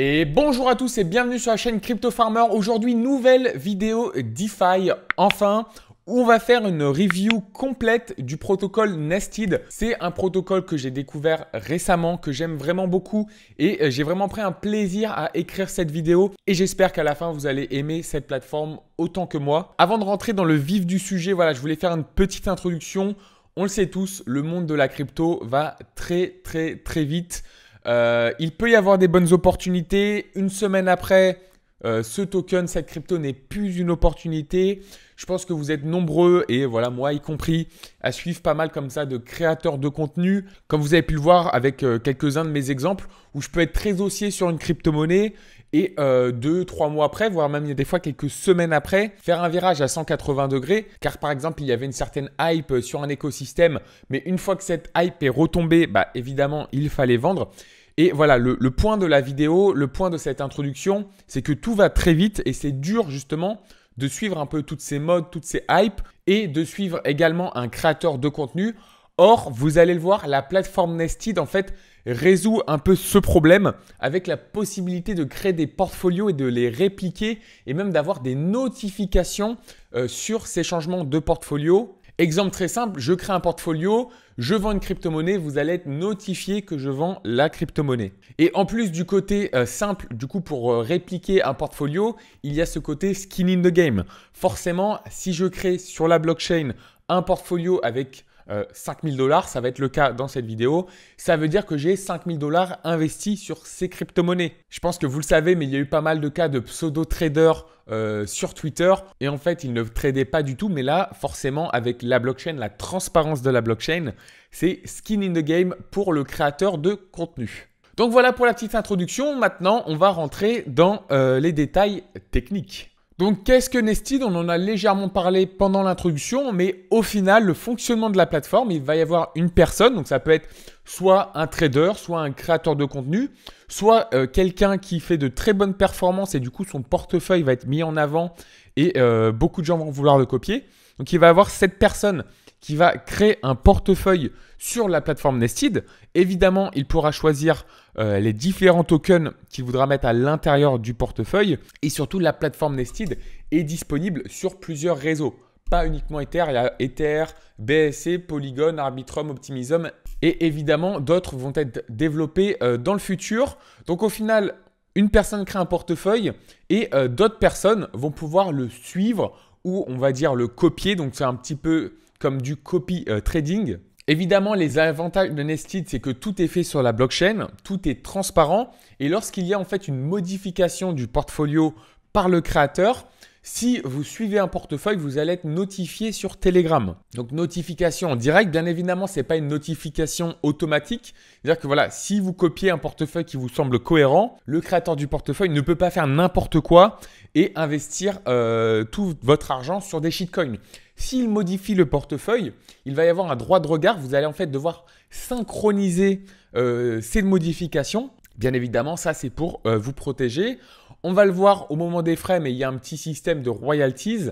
Et bonjour à tous et bienvenue sur la chaîne Crypto Farmer. Aujourd'hui, nouvelle vidéo DeFi enfin où on va faire une review complète du protocole Nested. C'est un protocole que j'ai découvert récemment, que j'aime vraiment beaucoup et euh, j'ai vraiment pris un plaisir à écrire cette vidéo et j'espère qu'à la fin vous allez aimer cette plateforme autant que moi. Avant de rentrer dans le vif du sujet, voilà, je voulais faire une petite introduction. On le sait tous, le monde de la crypto va très très très vite. Euh, il peut y avoir des bonnes opportunités. Une semaine après, euh, ce token, cette crypto n'est plus une opportunité. Je pense que vous êtes nombreux, et voilà, moi y compris, à suivre pas mal comme ça de créateurs de contenu, comme vous avez pu le voir avec euh, quelques-uns de mes exemples, où je peux être très haussier sur une crypto-monnaie et euh, deux, trois mois après, voire même des fois quelques semaines après, faire un virage à 180 degrés, car par exemple, il y avait une certaine hype sur un écosystème, mais une fois que cette hype est retombée, bah, évidemment, il fallait vendre. Et voilà, le, le point de la vidéo, le point de cette introduction, c'est que tout va très vite et c'est dur justement de suivre un peu toutes ces modes, toutes ces hypes, et de suivre également un créateur de contenu. Or, vous allez le voir, la plateforme Nested, en fait, résout un peu ce problème avec la possibilité de créer des portfolios et de les répliquer et même d'avoir des notifications euh, sur ces changements de portfolio. Exemple très simple, je crée un portfolio, je vends une crypto-monnaie, vous allez être notifié que je vends la crypto-monnaie. Et en plus du côté euh, simple, du coup pour euh, répliquer un portfolio, il y a ce côté skin in the game. Forcément, si je crée sur la blockchain un portfolio avec 5 euh, 5000 dollars, ça va être le cas dans cette vidéo, ça veut dire que j'ai 5000 dollars investis sur ces crypto-monnaies. Je pense que vous le savez, mais il y a eu pas mal de cas de pseudo-traders euh, sur Twitter et en fait, ils ne tradaient pas du tout, mais là, forcément, avec la blockchain, la transparence de la blockchain, c'est skin in the game pour le créateur de contenu. Donc voilà pour la petite introduction. Maintenant, on va rentrer dans euh, les détails techniques. Donc qu'est-ce que Nestid On en a légèrement parlé pendant l'introduction, mais au final, le fonctionnement de la plateforme, il va y avoir une personne, donc ça peut être soit un trader, soit un créateur de contenu, soit euh, quelqu'un qui fait de très bonnes performances et du coup son portefeuille va être mis en avant et euh, beaucoup de gens vont vouloir le copier. Donc il va y avoir cette personne qui va créer un portefeuille sur la plateforme Nested. Évidemment, il pourra choisir euh, les différents tokens qu'il voudra mettre à l'intérieur du portefeuille. Et surtout, la plateforme Nested est disponible sur plusieurs réseaux. Pas uniquement Ether, il y a Ether, BSC, e, Polygon, Arbitrum, Optimism. Et évidemment, d'autres vont être développés euh, dans le futur. Donc au final, une personne crée un portefeuille et euh, d'autres personnes vont pouvoir le suivre ou on va dire le copier. Donc c'est un petit peu comme du copy euh, trading. Évidemment, les avantages de Nested, c'est que tout est fait sur la blockchain, tout est transparent et lorsqu'il y a en fait une modification du portfolio par le créateur, si vous suivez un portefeuille, vous allez être notifié sur Telegram. Donc notification en direct, bien évidemment, ce n'est pas une notification automatique. C'est-à-dire que voilà, si vous copiez un portefeuille qui vous semble cohérent, le créateur du portefeuille ne peut pas faire n'importe quoi et investir euh, tout votre argent sur des shitcoins. S'il modifie le portefeuille, il va y avoir un droit de regard. Vous allez en fait devoir synchroniser euh, ces modifications. Bien évidemment, ça c'est pour euh, vous protéger. On va le voir au moment des frais, mais il y a un petit système de royalties.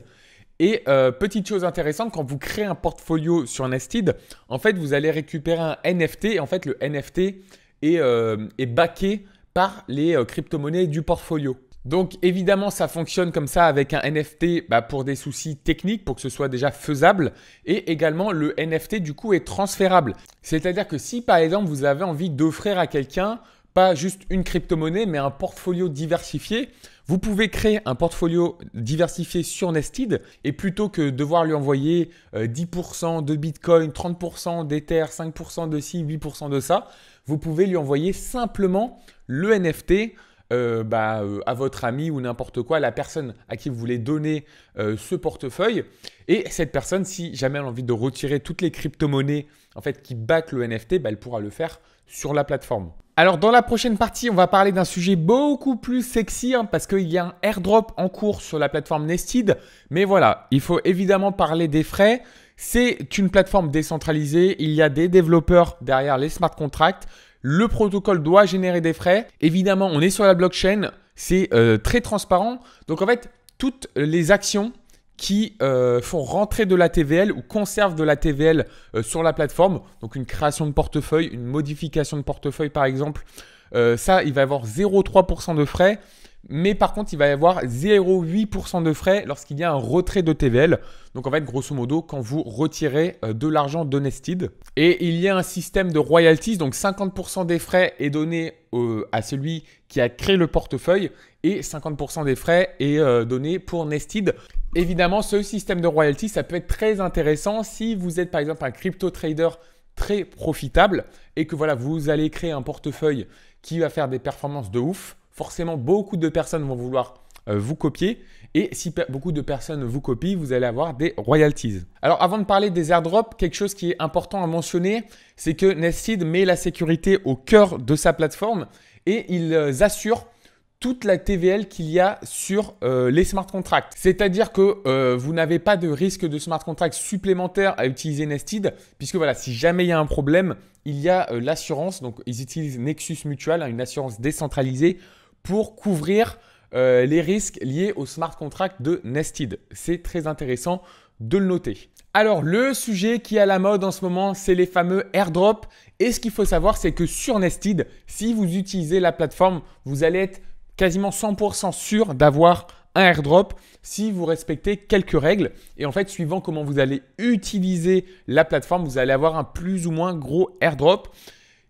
Et euh, petite chose intéressante, quand vous créez un portfolio sur Nested, en fait, vous allez récupérer un NFT. Et en fait, le NFT est, baqué est backé par les crypto-monnaies du portfolio. Donc évidemment, ça fonctionne comme ça avec un NFT bah, pour des soucis techniques, pour que ce soit déjà faisable. Et également, le NFT du coup est transférable. C'est-à-dire que si par exemple vous avez envie d'offrir à quelqu'un pas juste une crypto-monnaie, mais un portfolio diversifié, vous pouvez créer un portfolio diversifié sur Nested et plutôt que devoir lui envoyer 10% euh, de Bitcoin, 30% d'Ether, 5% de ci, 8% de ça, vous pouvez lui envoyer simplement le NFT euh, bah, euh, à votre ami ou n'importe quoi, la personne à qui vous voulez donner euh, ce portefeuille. Et cette personne, si jamais elle a envie de retirer toutes les crypto-monnaies en fait, qui battent le NFT, bah, elle pourra le faire sur la plateforme. Alors dans la prochaine partie, on va parler d'un sujet beaucoup plus sexy hein, parce qu'il y a un airdrop en cours sur la plateforme Nested. Mais voilà, il faut évidemment parler des frais. C'est une plateforme décentralisée, il y a des développeurs derrière les smart contracts le protocole doit générer des frais. Évidemment, on est sur la blockchain, c'est euh, très transparent. Donc en fait, toutes les actions qui euh, font rentrer de la TVL ou conservent de la TVL euh, sur la plateforme, donc une création de portefeuille, une modification de portefeuille par exemple, ça, il va y avoir 0,3% de frais mais par contre, il va y avoir 0,8% de frais lorsqu'il y a un retrait de TVL. Donc en fait, grosso modo, quand vous retirez euh, de l'argent nested. Et il y a un système de royalties, donc 50% des frais est donné euh, à celui qui a créé le portefeuille et 50% des frais est euh, donné pour Nested. Évidemment, ce système de royalties, ça peut être très intéressant si vous êtes par exemple un crypto trader très profitable et que voilà, vous allez créer un portefeuille qui va faire des performances de ouf forcément beaucoup de personnes vont vouloir euh, vous copier. Et si beaucoup de personnes vous copient, vous allez avoir des royalties. Alors avant de parler des airdrops, quelque chose qui est important à mentionner, c'est que Nestid met la sécurité au cœur de sa plateforme et ils euh, assurent toute la TVL qu'il y a sur euh, les smart contracts. C'est-à-dire que vous n'avez pas de risque de smart contract supplémentaire à utiliser Nested, puisque voilà, si jamais il y a un problème, il y a l'assurance. Donc, ils utilisent Nexus Mutual, hein, une assurance décentralisée, pour couvrir euh, les risques liés au smart contract de Nested. C'est très intéressant de le noter. Alors le sujet qui est à la mode en ce moment, c'est les fameux airdrops. Et ce qu'il faut savoir, c'est que sur Nested, si vous utilisez la plateforme, vous allez être quasiment 100% sûr d'avoir un airdrop si vous respectez quelques règles. Et en fait, suivant comment vous allez utiliser la plateforme, vous allez avoir un plus ou moins gros airdrop.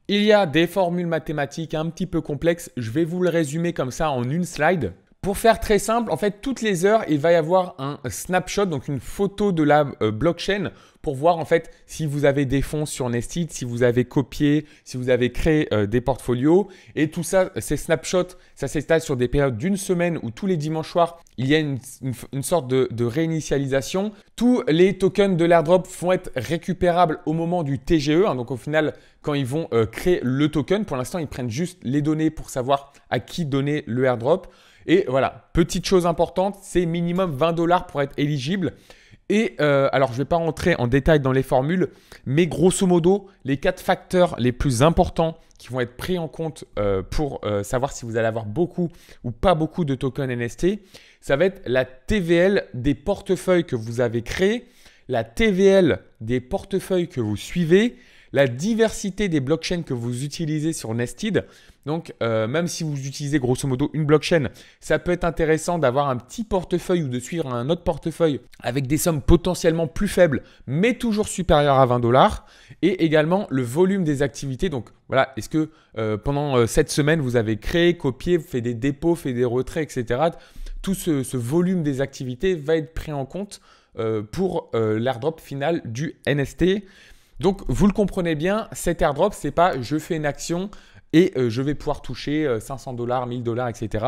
Il y a des formules mathématiques un petit peu complexes, je vais vous le résumer comme ça en une slide. Pour faire très simple, en fait, toutes les heures, il va y avoir un snapshot, donc une photo de la euh, blockchain pour voir en fait si vous avez des fonds sur Nestit, si vous avez copié, si vous avez créé euh, des portfolios. Et tout ça, ces snapshots, ça s'étale sur des périodes d'une semaine où tous les dimanches soirs, il y a une, sorte de, réinitialisation. Tous les tokens de l'airdrop vont être récupérables au moment du TGE. Hein. donc au final, quand ils vont euh, créer le token, pour l'instant, ils prennent juste les données pour savoir à qui donner le airdrop. Et voilà, petite chose importante, c'est minimum 20 dollars pour être éligible. Et euh, alors, je ne vais pas rentrer en détail dans les formules, mais grosso modo, les quatre facteurs les plus importants qui vont être pris en compte euh, pour euh, savoir si vous allez avoir beaucoup ou pas beaucoup de tokens NST, ça va être la TVL des portefeuilles que vous avez créés, la TVL des portefeuilles que vous suivez, la diversité des blockchains que vous utilisez sur Nested. Donc, euh, même si vous utilisez grosso modo une blockchain, ça peut être intéressant d'avoir un petit portefeuille ou de suivre un autre portefeuille avec des sommes potentiellement plus faibles, mais toujours supérieures à 20 dollars. Et également le volume des activités. Donc, voilà, est-ce que euh, pendant euh, cette semaine, vous avez créé, copié, fait des dépôts, fait des retraits, etc. Tout ce, ce volume des activités va être pris en compte pour l'airdrop final du NST. Donc vous le comprenez bien, cet airdrop, ce n'est pas je fais une action et euh, je vais pouvoir toucher 500 euh, dollars, 1000 dollars, etc.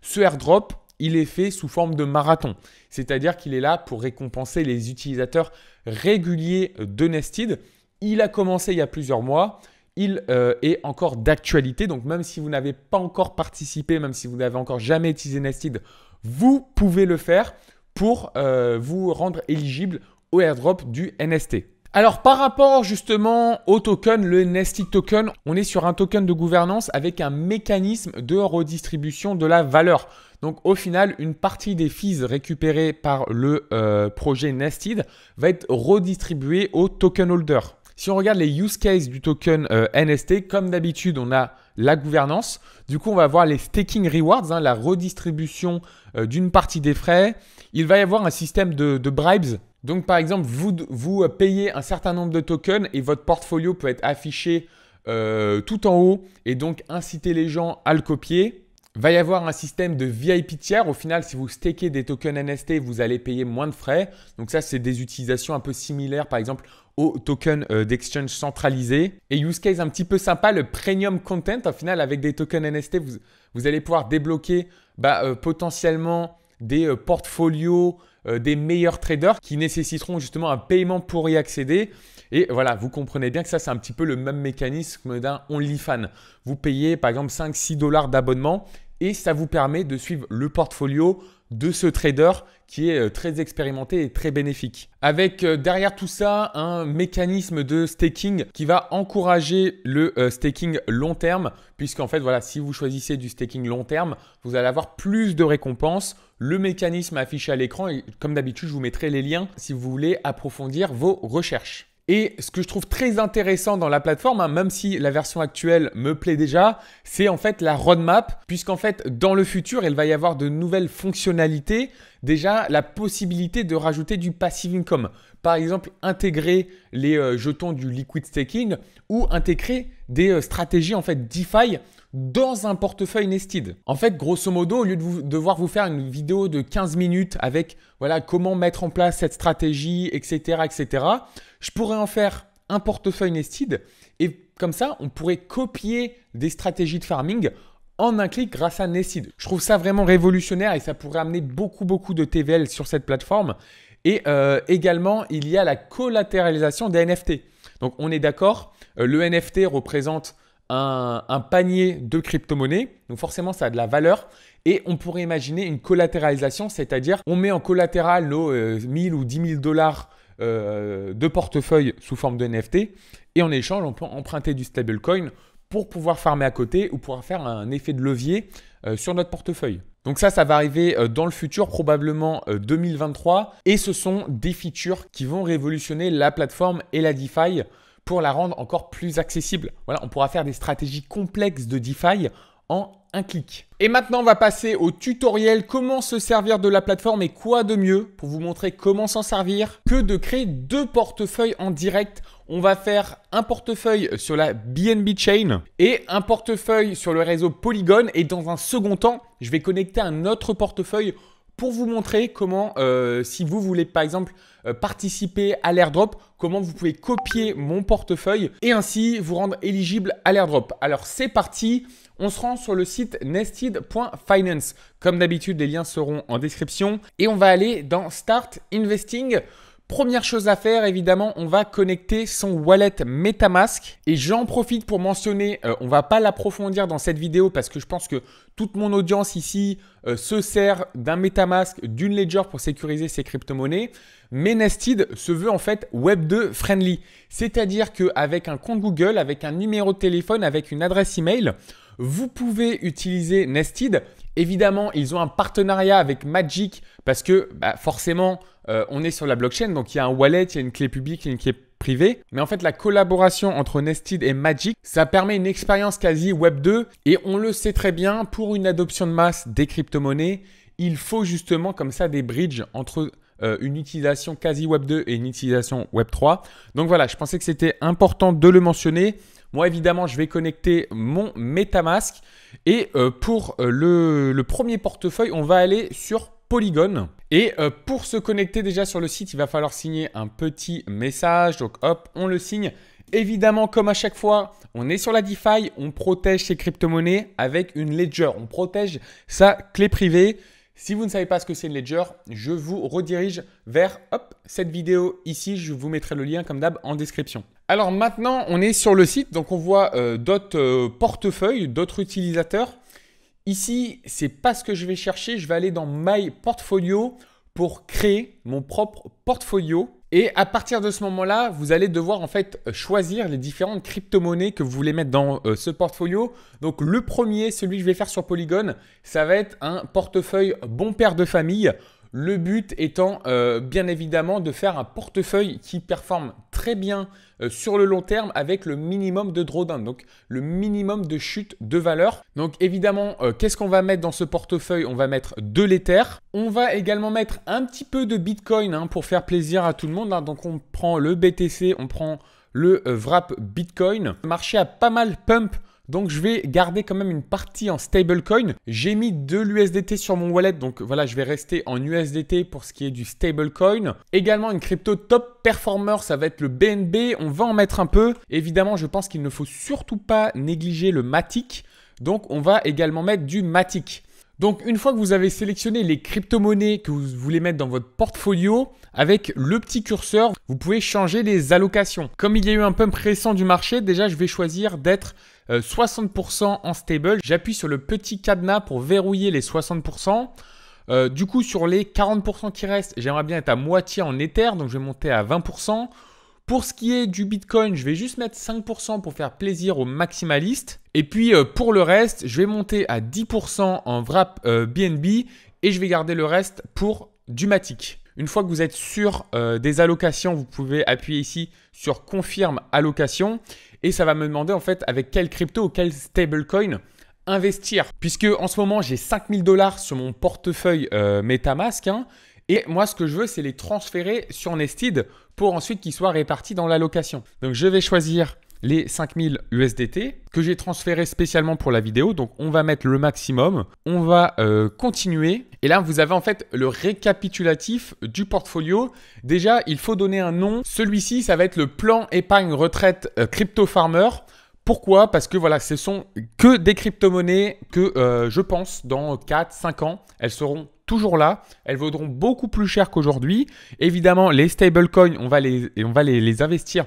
Ce airdrop, il est fait sous forme de marathon. C'est-à-dire qu'il est là pour récompenser les utilisateurs réguliers euh, de Nestid. Il a commencé il y a plusieurs mois. Il est encore d'actualité. Donc même si vous n'avez pas encore participé, même si vous n'avez encore jamais utilisé Nested, vous pouvez le faire pour vous rendre éligible au airdrop du NST. Alors par rapport justement au token, le Nested token, on est sur un token de gouvernance avec un mécanisme de redistribution de la valeur. Donc au final, une partie des fees récupérées par le euh, projet Nested va être redistribuée au token holder. Si on regarde les use cases du token euh, NST, comme d'habitude, on a la gouvernance. Du coup, on va avoir les staking rewards, hein, la redistribution euh, d'une partie des frais. Il va y avoir un système de bribes donc par exemple, vous, vous euh, payez un certain nombre de tokens et votre portfolio peut être affiché euh, tout en haut et donc inciter les gens à le copier. Va y avoir un système de VIP tiers. Au final, si vous stakez des tokens NST, vous allez payer moins de frais. Donc ça, c'est des utilisations un peu similaires, par exemple, aux tokens euh, d'exchange centralisés. Et use case un petit peu sympa, le premium content. Au final, avec des tokens NST, vous, allez pouvoir débloquer bah, potentiellement des portfolios euh, des meilleurs traders qui nécessiteront justement un paiement pour y accéder. Et voilà, vous comprenez bien que ça, c'est un petit peu le même mécanisme d'un OnlyFan. Vous payez par exemple 5-6 dollars d'abonnement et ça vous permet de suivre le portfolio de ce trader qui est euh, très expérimenté et très bénéfique. Avec euh, derrière tout ça un mécanisme de staking qui va encourager le euh, staking long terme, puisqu'en fait voilà, si vous choisissez du staking long terme, vous allez avoir plus de récompenses. Le mécanisme affiché à l'écran, et comme d'habitude, je vous mettrai les liens si vous voulez approfondir vos recherches. Et ce que je trouve très intéressant dans la plateforme, hein, même si la version actuelle me plaît déjà, c'est en fait la roadmap, puisqu'en fait dans le futur, il va y avoir de nouvelles fonctionnalités, déjà la possibilité de rajouter du passive income. Par exemple, intégrer les euh, jetons du liquid staking ou intégrer des euh, stratégies en fait DeFi dans un portefeuille nested. En fait, grosso modo, au lieu de devoir vous faire une vidéo de 15 minutes avec voilà comment mettre en place cette stratégie, etc., etc., je pourrais en faire un portefeuille nested et comme ça, on pourrait copier des stratégies de farming en un clic grâce à Nested. Je trouve ça vraiment révolutionnaire et ça pourrait amener beaucoup, beaucoup de TVL sur cette plateforme. Et euh, également, il y a la collatéralisation des NFT. Donc, on est d'accord, euh, le NFT représente un, panier de crypto-monnaies. Donc, forcément, ça a de la valeur. Et on pourrait imaginer une collatéralisation, c'est-à-dire on met en collatéral nos 1000 euh, ou 10 000 dollars euh, de portefeuille sous forme de NFT. Et en échange, on peut emprunter du stablecoin pour pouvoir farmer à côté ou pouvoir faire un effet de levier euh, sur notre portefeuille. Donc ça, ça va arriver euh, dans le futur, probablement 2023. Et ce sont des features qui vont révolutionner la plateforme et la DeFi pour la rendre encore plus accessible. Voilà, on pourra faire des stratégies complexes de DeFi en un clic. Et maintenant, on va passer au tutoriel comment se servir de la plateforme et quoi de mieux pour vous montrer comment s'en servir que de créer deux portefeuilles en direct. On va faire un portefeuille sur la BNB Chain et un portefeuille sur le réseau Polygon et dans un second temps, je vais connecter un autre portefeuille pour vous montrer comment, euh, si vous voulez par exemple euh, participer à l'airdrop, comment vous pouvez copier mon portefeuille et ainsi vous rendre éligible à l'airdrop. Alors c'est parti, on se rend sur le site nested.finance. Comme d'habitude, les liens seront en description et on va aller dans Start Investing. Première chose à faire, évidemment, on va connecter son wallet MetaMask. Et j'en profite pour mentionner, euh, on va pas l'approfondir dans cette vidéo parce que je pense que toute mon audience ici euh, se sert d'un MetaMask, d'une Ledger pour sécuriser ses crypto-monnaies. Mais Nested se veut en fait Web2 friendly. C'est-à-dire qu'avec un compte Google, avec un numéro de téléphone, avec une adresse email, vous pouvez utiliser Nested Évidemment, ils ont un partenariat avec Magic parce que bah, forcément, euh, on est sur la blockchain, donc il y a un wallet, il y a une clé publique, il une clé privée. Mais en fait, la collaboration entre Nested et Magic, ça permet une expérience quasi Web 2 et on le sait très bien, pour une adoption de masse des crypto-monnaies, il faut justement comme ça des bridges entre euh, une utilisation quasi Web 2 et une utilisation Web 3. Donc voilà, je pensais que c'était important de le mentionner. Moi, évidemment, je vais connecter mon MetaMask. Et euh, pour euh, le, premier portefeuille, on va aller sur Polygon. Et euh, pour se connecter déjà sur le site, il va falloir signer un petit message. Donc hop, on le signe. Évidemment, comme à chaque fois, on est sur la DeFi, on protège ses crypto-monnaies avec une ledger, on protège sa clé privée. Si vous ne savez pas ce que c'est une ledger, je vous redirige vers cette vidéo ici. Je vous mettrai le lien comme d'hab en description. Alors maintenant, on est sur le site, donc on voit euh, d'autres euh, portefeuilles, d'autres utilisateurs. Ici, ce n'est pas ce que je vais chercher. Je vais aller dans My Portfolio pour créer mon propre portfolio. Et à partir de ce moment-là, vous allez devoir en fait euh, choisir les différentes crypto-monnaies que vous voulez mettre dans euh, ce portfolio. Donc le premier, celui que je vais faire sur Polygon, ça va être un portefeuille bon père de famille. Le but étant euh, bien évidemment de faire un portefeuille qui performe très bien euh, sur le long terme avec le minimum de drawdown, donc le minimum de chute de valeur. Donc évidemment, euh, qu'est-ce qu'on va mettre dans ce portefeuille On va mettre de l'Ether. On va également mettre un petit peu de Bitcoin hein, pour faire plaisir à tout le monde. Hein. Donc on prend le BTC, on prend le wrap Bitcoin. Le marché a pas mal pump donc je vais garder quand même une partie en stablecoin. J'ai mis de l'USDT sur mon wallet, donc voilà, je vais rester en USDT pour ce qui est du stablecoin. Également une crypto top performer, ça va être le BNB, on va en mettre un peu. Évidemment, je pense qu'il ne faut surtout pas négliger le Matic. Donc on va également mettre du Matic. Donc une fois que vous avez sélectionné les crypto-monnaies que vous voulez mettre dans votre portfolio, avec le petit curseur, vous pouvez changer les allocations. Comme il y a eu un pump récent du marché, déjà je vais choisir d'être 60% euh, en stable. J'appuie sur le petit cadenas pour verrouiller les 60%. Euh, du coup, sur les 40% qui restent, j'aimerais bien être à moitié en Ether, donc je vais monter à 20%. Pour ce qui est du Bitcoin, je vais juste mettre 5% pour faire plaisir aux maximalistes. Et puis euh, pour le reste, je vais monter à 10% en wrap BNB et je vais garder le reste pour du Une fois que vous êtes sûr des allocations, vous pouvez appuyer ici sur confirme allocation et ça va me demander en fait avec quelle crypto ou quel stablecoin investir. Puisque en ce moment, j'ai 5000 dollars sur mon portefeuille euh, Metamask. Hein. et moi, ce que je veux, c'est les transférer sur Nested pour ensuite qu'ils soient répartis dans l'allocation. Donc, je vais choisir les 5000 USDT que j'ai transféré spécialement pour la vidéo. Donc on va mettre le maximum, on va euh, continuer. Et là, vous avez en fait le récapitulatif du portfolio. Déjà, il faut donner un nom. Celui-ci, ça va être le plan épargne retraite euh, crypto farmer. Pourquoi Parce que voilà, ce sont que des crypto-monnaies que euh, je pense dans 4-5 ans, elles seront toujours là. Elles vaudront beaucoup plus cher qu'aujourd'hui. Évidemment, les stablecoins, on va les, on va les, les investir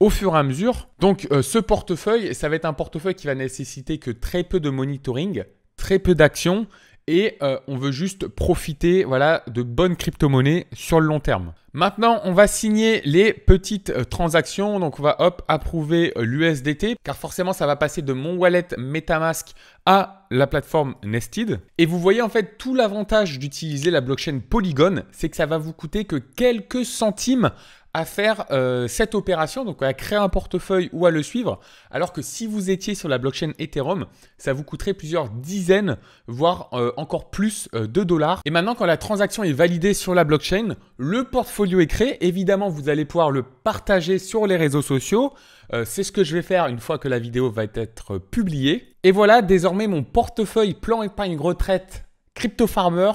au fur et à mesure. Donc euh, ce portefeuille, ça va être un portefeuille qui va nécessiter que très peu de monitoring, très peu d'actions et euh, on veut juste profiter voilà, de bonnes crypto-monnaies sur le long terme. Maintenant, on va signer les petites euh, transactions. Donc, on va hop, approuver l'USDT car forcément, ça va passer de mon wallet MetaMask à la plateforme Nested. Et vous voyez en fait tout l'avantage d'utiliser la blockchain Polygon, c'est que ça va vous coûter que quelques centimes à faire euh, cette opération, donc à créer un portefeuille ou à le suivre, alors que si vous étiez sur la blockchain Ethereum, ça vous coûterait plusieurs dizaines, voire euh, encore plus euh, de dollars. Et maintenant, quand la transaction est validée sur la blockchain, le portfolio est créé. Évidemment, vous allez pouvoir le partager sur les réseaux sociaux. C'est ce que je vais faire une fois que la vidéo va être publiée. Et voilà, désormais, mon portefeuille plan épargne retraite crypto farmer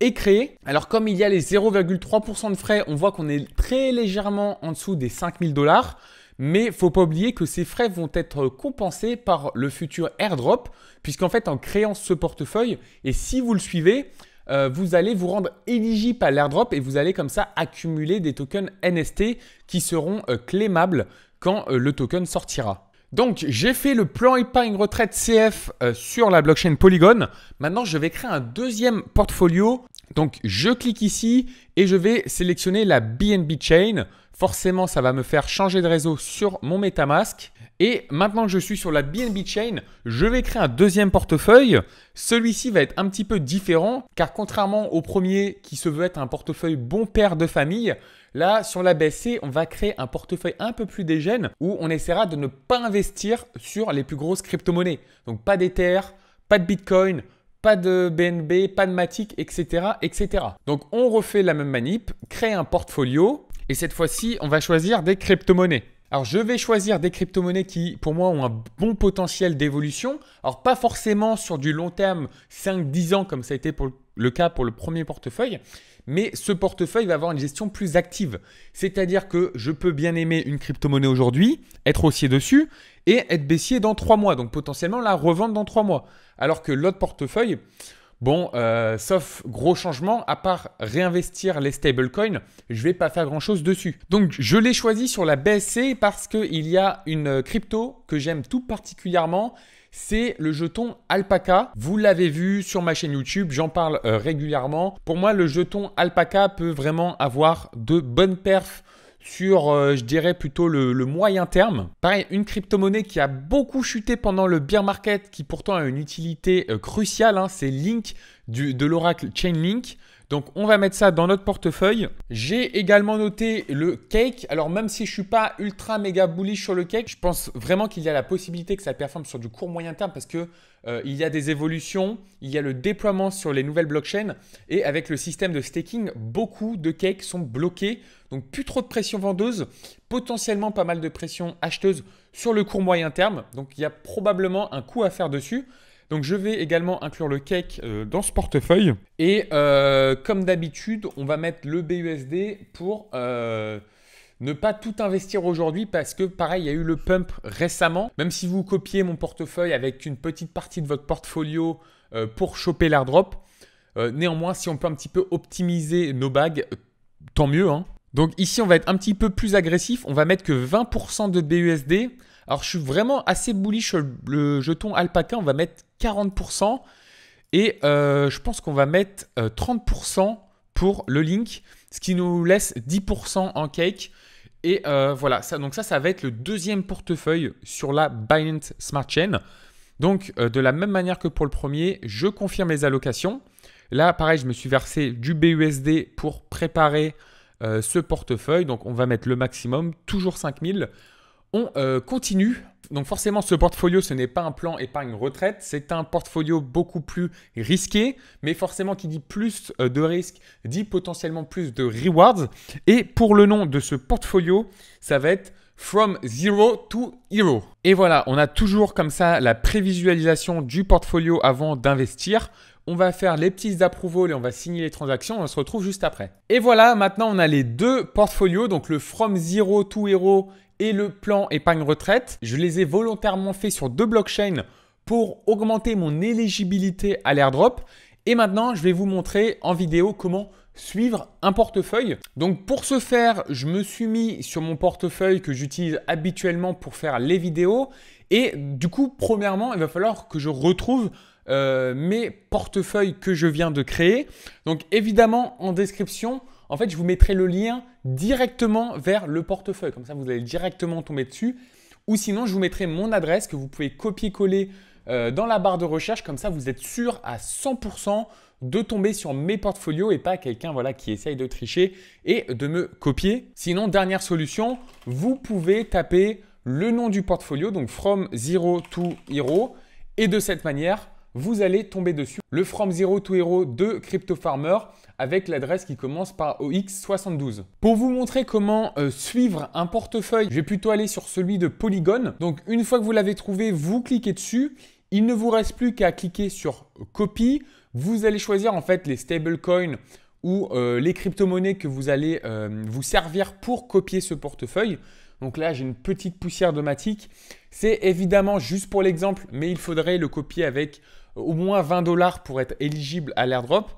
est créé. Alors comme il y a les 0,3% de frais, on voit qu'on est très légèrement en dessous des 5000 dollars. Mais faut pas oublier que ces frais vont être compensés par le futur airdrop, puisqu'en fait en créant ce portefeuille, et si vous le suivez, euh, vous allez vous rendre éligible à l'airdrop et vous allez comme ça accumuler des tokens NST qui seront claimables euh, clémables quand euh, le token sortira. Donc, j'ai fait le plan épargne retraite CF euh, sur la blockchain Polygon. Maintenant, je vais créer un deuxième portfolio. Donc, je clique ici et je vais sélectionner la BNB Chain. Forcément, ça va me faire changer de réseau sur mon Metamask. Et maintenant que je suis sur la BNB Chain, je vais créer un deuxième portefeuille. Celui-ci va être un petit peu différent car contrairement au premier qui se veut être un portefeuille bon père de famille, Là, sur la BSC, on va créer un portefeuille un peu plus dégène où on essaiera de ne pas investir sur les plus grosses crypto-monnaies. Donc pas d'Ether, pas de Bitcoin, pas de BNB, pas de Matic, etc., etc. Donc on refait la même manip, crée un portfolio et cette fois-ci, on va choisir des crypto-monnaies. Alors je vais choisir des crypto-monnaies qui pour moi ont un bon potentiel d'évolution. Alors pas forcément sur du long terme, 5-10 ans comme ça a été pour le le cas pour le premier portefeuille, mais ce portefeuille va avoir une gestion plus active. C'est-à-dire que je peux bien aimer une crypto-monnaie aujourd'hui, être haussier dessus et être baissier dans trois mois, donc potentiellement la revendre dans trois mois. Alors que l'autre portefeuille, bon, euh, sauf gros changement, à part réinvestir les stablecoins, je vais pas faire grand-chose dessus. Donc je l'ai choisi sur la BSC parce qu'il y a une crypto que j'aime tout particulièrement c'est le jeton Alpaca. Vous l'avez vu sur ma chaîne YouTube, j'en parle euh, régulièrement. Pour moi, le jeton Alpaca peut vraiment avoir de bonnes perfs sur, euh, je dirais plutôt le, moyen terme. Pareil, une crypto-monnaie qui a beaucoup chuté pendant le bear market, qui pourtant a une utilité euh, cruciale, hein, c'est Link du, de l'oracle Chainlink. Donc on va mettre ça dans notre portefeuille. J'ai également noté le cake. Alors même si je suis pas ultra méga bullish sur le cake, je pense vraiment qu'il y a la possibilité que ça performe sur du court moyen terme parce que euh, il y a des évolutions, il y a le déploiement sur les nouvelles blockchains et avec le système de staking, beaucoup de cakes sont bloqués. Donc plus trop de pression vendeuse, potentiellement pas mal de pression acheteuse sur le court moyen terme. Donc il y a probablement un coup à faire dessus. Donc je vais également inclure le cake euh, dans ce portefeuille. Et euh, comme d'habitude, on va mettre le BUSD pour euh, ne pas tout investir aujourd'hui parce que pareil, il y a eu le pump récemment. Même si vous copiez mon portefeuille avec une petite partie de votre portfolio pour choper l'airdrop, néanmoins, si on peut un petit peu optimiser nos bagues, tant mieux. Hein. Donc ici, on va être un petit peu plus agressif. On va mettre que 20% de BUSD alors je suis vraiment assez bullish sur le jeton alpaca, on va mettre 40%. Et euh, je pense qu'on va mettre 30% euh, pour le link, ce qui nous laisse 10% en cake. Et euh, voilà, donc ça, ça va être le deuxième portefeuille sur la Binance Smart Chain. Donc de la même manière que pour le premier, je confirme les allocations. Là, pareil, je me suis versé du BUSD pour préparer ce portefeuille. Donc on va mettre le maximum, toujours 5000. On euh, continue. Donc forcément, ce portfolio, ce n'est pas un plan épargne retraite, c'est un portfolio beaucoup plus risqué, mais forcément qui dit plus euh, de risques, dit potentiellement plus de rewards. Et pour le nom de ce portfolio, ça va être From Zero to Hero. Et voilà, on a toujours comme ça la prévisualisation du portfolio avant d'investir on va faire les petites approvals et on va signer les transactions. On se retrouve juste après. Et voilà, maintenant on a les deux portfolios, donc le From Zero to Hero et le plan épargne retraite. Je les ai volontairement fait sur deux blockchains pour augmenter mon éligibilité à l'airdrop. Et maintenant, je vais vous montrer en vidéo comment suivre un portefeuille. Donc pour ce faire, je me suis mis sur mon portefeuille que j'utilise habituellement pour faire les vidéos. Et du coup, premièrement, il va falloir que je retrouve euh, mes portefeuilles que je viens de créer. Donc évidemment, en description, en fait, je vous mettrai le lien directement vers le portefeuille. Comme ça, vous allez directement tomber dessus. Ou sinon, je vous mettrai mon adresse que vous pouvez copier-coller euh, dans la barre de recherche. Comme ça, vous êtes sûr à 100% de tomber sur mes portfolios et pas quelqu'un voilà, qui essaye de tricher et de me copier. Sinon, dernière solution, vous pouvez taper le nom du portfolio, donc From Zero to Hero. Et de cette manière, vous allez tomber dessus le From Zero to Hero de Crypto Farmer avec l'adresse qui commence par OX72. Pour vous montrer comment euh, suivre un portefeuille, je vais plutôt aller sur celui de Polygon. Donc une fois que vous l'avez trouvé, vous cliquez dessus. Il ne vous reste plus qu'à cliquer sur euh, copie. Vous allez choisir en fait les stablecoins ou euh, les crypto-monnaies que vous allez vous servir pour copier ce portefeuille. Donc là, j'ai une petite poussière domatique. C'est évidemment juste pour l'exemple, mais il faudrait le copier avec au moins 20 dollars pour être éligible à l'airdrop.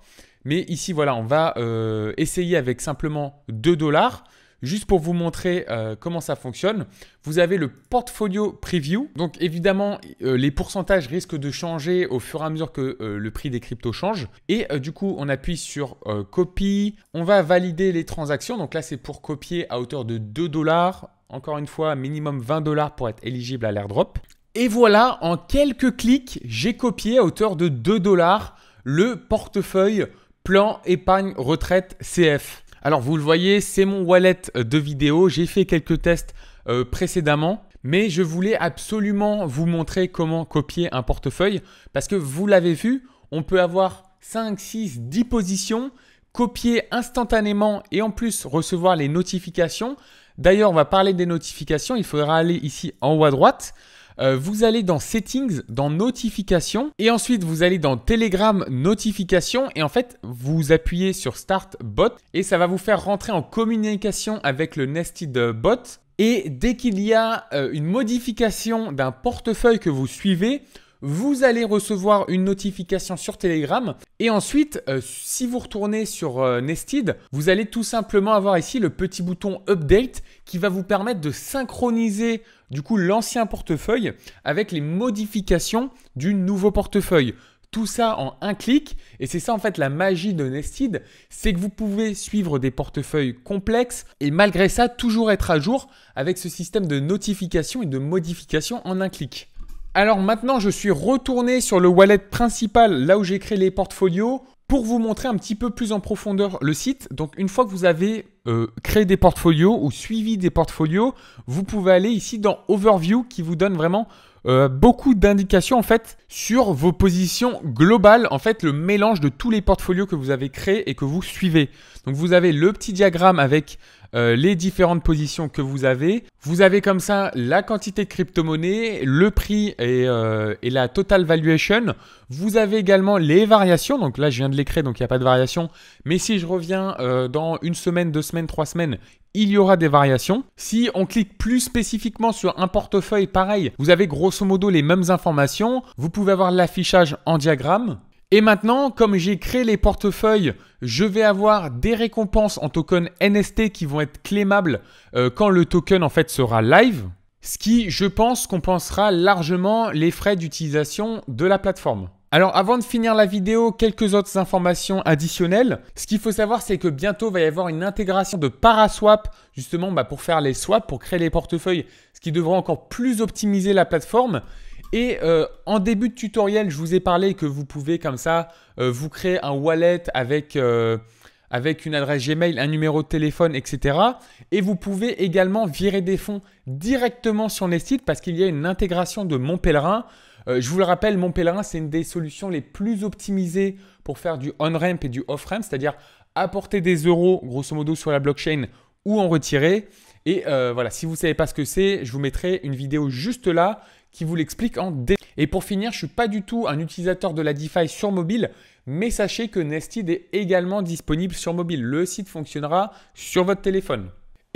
Mais ici, voilà, on va euh, essayer avec simplement 2 dollars. Juste pour vous montrer euh, comment ça fonctionne, vous avez le portfolio preview. Donc évidemment, euh, les pourcentages risquent de changer au fur et à mesure que le prix des cryptos change. Et du coup, on appuie sur copie. On va valider les transactions. Donc là, c'est pour copier à hauteur de 2 dollars encore une fois, minimum 20 dollars pour être éligible à l'airdrop. Et voilà, en quelques clics, j'ai copié à hauteur de 2 dollars le portefeuille plan épargne retraite CF. Alors vous le voyez, c'est mon wallet de vidéo, j'ai fait quelques tests euh, précédemment, mais je voulais absolument vous montrer comment copier un portefeuille, parce que vous l'avez vu, on peut avoir 5, 6, 10 positions, copier instantanément et en plus recevoir les notifications. D'ailleurs, on va parler des notifications, il faudra aller ici en haut à droite. Euh, vous allez dans Settings, dans Notifications, et ensuite vous allez dans Telegram Notifications, et en fait vous appuyez sur Start Bot, et ça va vous faire rentrer en communication avec le Nested Bot. Et dès qu'il y a euh, une modification d'un portefeuille que vous suivez, vous allez recevoir une notification sur Telegram. Et ensuite, euh, si vous retournez sur Nested, vous allez tout simplement avoir ici le petit bouton Update qui va vous permettre de synchroniser du coup l'ancien portefeuille avec les modifications du nouveau portefeuille. Tout ça en un clic, et c'est ça en fait la magie de Nested, c'est que vous pouvez suivre des portefeuilles complexes et malgré ça toujours être à jour avec ce système de notification et de modification en un clic. Alors maintenant, je suis retourné sur le wallet principal, là où j'ai créé les portfolios pour vous montrer un petit peu plus en profondeur le site, donc une fois que vous avez euh, créé des portfolios ou suivi des portfolios, vous pouvez aller ici dans Overview qui vous donne vraiment euh, beaucoup d'indications en fait sur vos positions globales, en fait le mélange de tous les portfolios que vous avez créés et que vous suivez. Donc vous avez le petit diagramme avec euh, les différentes positions que vous avez. Vous avez comme ça la quantité de crypto monnaie le prix euh, et, la total valuation. Vous avez également les variations. Donc là, je viens de les créer, donc il n'y a pas de variation. Mais si je reviens dans une semaine, deux semaines, trois semaines, il y aura des variations. Si on clique plus spécifiquement sur un portefeuille, pareil, vous avez grosso modo les mêmes informations. Vous pouvez avoir l'affichage en diagramme. Et maintenant, comme j'ai créé les portefeuilles, je vais avoir des récompenses en token NST qui vont être clémables euh, quand le token en fait sera live. Ce qui, je pense, compensera largement les frais d'utilisation de la plateforme. Alors avant de finir la vidéo, quelques autres informations additionnelles. Ce qu'il faut savoir, c'est que bientôt va y avoir une intégration de Paraswap, justement bah, pour faire les swaps, pour créer les portefeuilles, ce qui devra encore plus optimiser la plateforme. Et euh, en début de tutoriel, je vous ai parlé que vous pouvez comme ça euh, vous créer un wallet euh, avec, une adresse Gmail, un numéro de téléphone, etc. Et vous pouvez également virer des fonds directement sur les sites parce qu'il y a une intégration de Mon Pèlerin. Euh, je vous le rappelle, mon pèlerin, c'est une des solutions les plus optimisées pour faire du on-ramp et du off-ramp, c'est-à-dire apporter des euros, grosso modo, sur la blockchain ou en retirer. Et euh, voilà, si vous ne savez pas ce que c'est, je vous mettrai une vidéo juste là qui vous l'explique en détail. Et pour finir, je ne suis pas du tout un utilisateur de la DeFi sur mobile, mais sachez que Nested est également disponible sur mobile. Le site fonctionnera sur votre téléphone.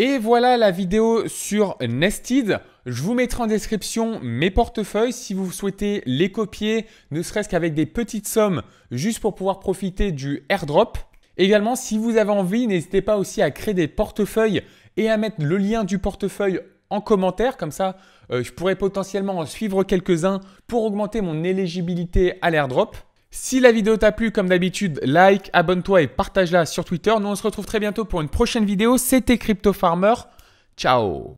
Et voilà la vidéo sur Nested. Je vous mettrai en description mes portefeuilles si vous souhaitez les copier, ne serait-ce qu'avec des petites sommes, juste pour pouvoir profiter du airdrop. Également, si vous avez envie, n'hésitez pas aussi à créer des portefeuilles et à mettre le lien du portefeuille en commentaire. Comme ça, euh, je pourrais potentiellement en suivre quelques-uns pour augmenter mon éligibilité à l'airdrop. Si la vidéo t'a plu, comme d'habitude, like, abonne-toi et partage-la sur Twitter. Nous, on se retrouve très bientôt pour une prochaine vidéo. C'était Crypto Farmer. Ciao